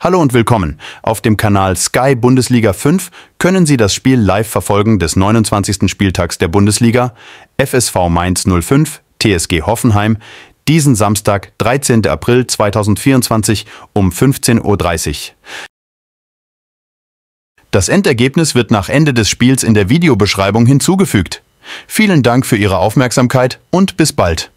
Hallo und willkommen. Auf dem Kanal Sky Bundesliga 5 können Sie das Spiel live verfolgen des 29. Spieltags der Bundesliga FSV Mainz 05 TSG Hoffenheim diesen Samstag, 13. April 2024 um 15.30 Uhr. Das Endergebnis wird nach Ende des Spiels in der Videobeschreibung hinzugefügt. Vielen Dank für Ihre Aufmerksamkeit und bis bald.